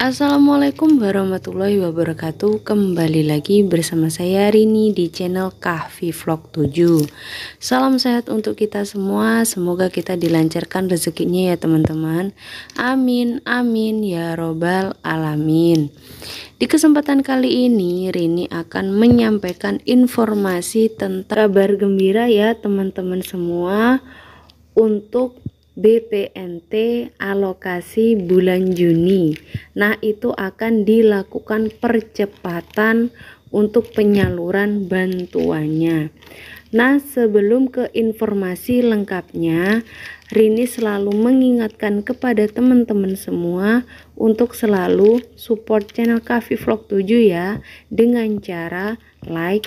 Assalamualaikum warahmatullahi wabarakatuh Kembali lagi bersama saya Rini di channel Kahfi Vlog 7 Salam sehat untuk kita semua Semoga kita dilancarkan rezekinya ya teman-teman Amin, amin, ya robbal alamin Di kesempatan kali ini Rini akan menyampaikan informasi tentang kabar gembira ya teman-teman semua Untuk BPNT alokasi bulan Juni. Nah, itu akan dilakukan percepatan untuk penyaluran bantuannya. Nah, sebelum ke informasi lengkapnya, Rini selalu mengingatkan kepada teman-teman semua untuk selalu support channel Kavi Vlog 7 ya dengan cara like,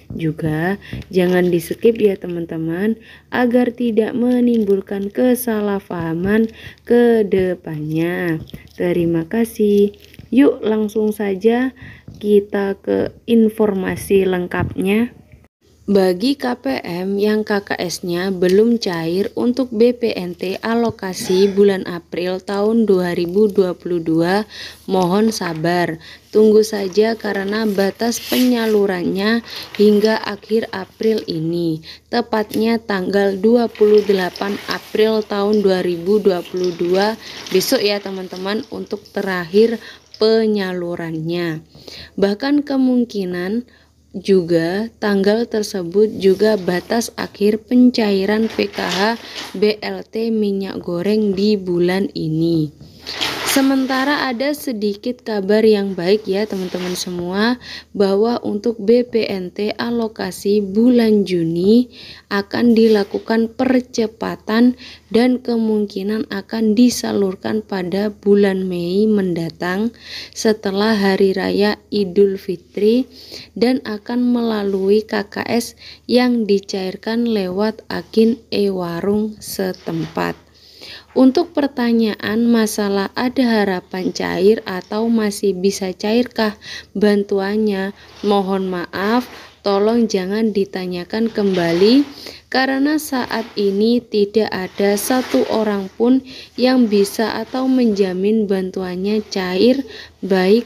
Juga jangan di skip ya teman-teman agar tidak menimbulkan kesalahpahaman ke depannya. Terima kasih. Yuk langsung saja kita ke informasi lengkapnya. Bagi KPM yang KKS-nya belum cair untuk BPNT alokasi bulan April tahun 2022, mohon sabar. Tunggu saja karena batas penyalurannya hingga akhir April ini, tepatnya tanggal 28 April tahun 2022, besok ya teman-teman untuk terakhir penyalurannya. Bahkan kemungkinan juga tanggal tersebut juga batas akhir pencairan PKH BLT minyak goreng di bulan ini. Sementara ada sedikit kabar yang baik ya teman-teman semua bahwa untuk BPNT alokasi bulan Juni akan dilakukan percepatan dan kemungkinan akan disalurkan pada bulan Mei mendatang setelah hari raya Idul Fitri dan akan melalui KKS yang dicairkan lewat akin e-warung setempat. Untuk pertanyaan masalah ada harapan cair atau masih bisa cairkah bantuannya, mohon maaf, tolong jangan ditanyakan kembali karena saat ini tidak ada satu orang pun yang bisa atau menjamin bantuannya cair baik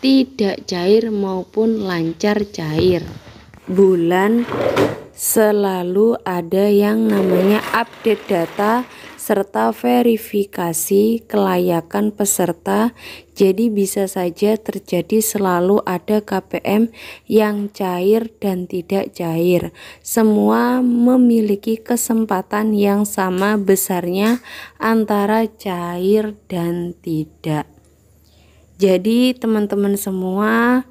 tidak cair maupun lancar cair. Bulan selalu ada yang namanya update data serta verifikasi kelayakan peserta. Jadi bisa saja terjadi selalu ada KPM yang cair dan tidak cair. Semua memiliki kesempatan yang sama besarnya antara cair dan tidak. Jadi teman-teman semua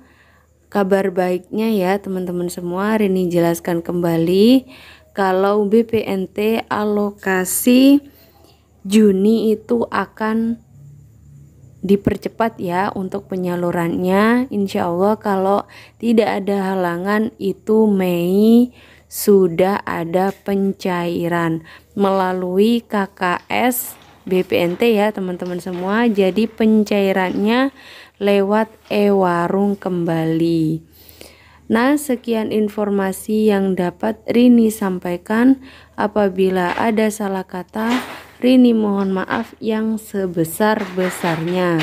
kabar baiknya ya teman-teman semua Rini jelaskan kembali kalau BPNT alokasi Juni itu akan dipercepat ya untuk penyalurannya insya Allah kalau tidak ada halangan itu Mei sudah ada pencairan melalui KKS BPNT ya teman-teman semua jadi pencairannya lewat e-warung kembali Nah, sekian informasi yang dapat Rini sampaikan. Apabila ada salah kata, Rini mohon maaf yang sebesar-besarnya.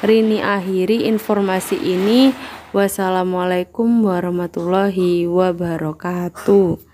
Rini akhiri informasi ini. Wassalamualaikum warahmatullahi wabarakatuh.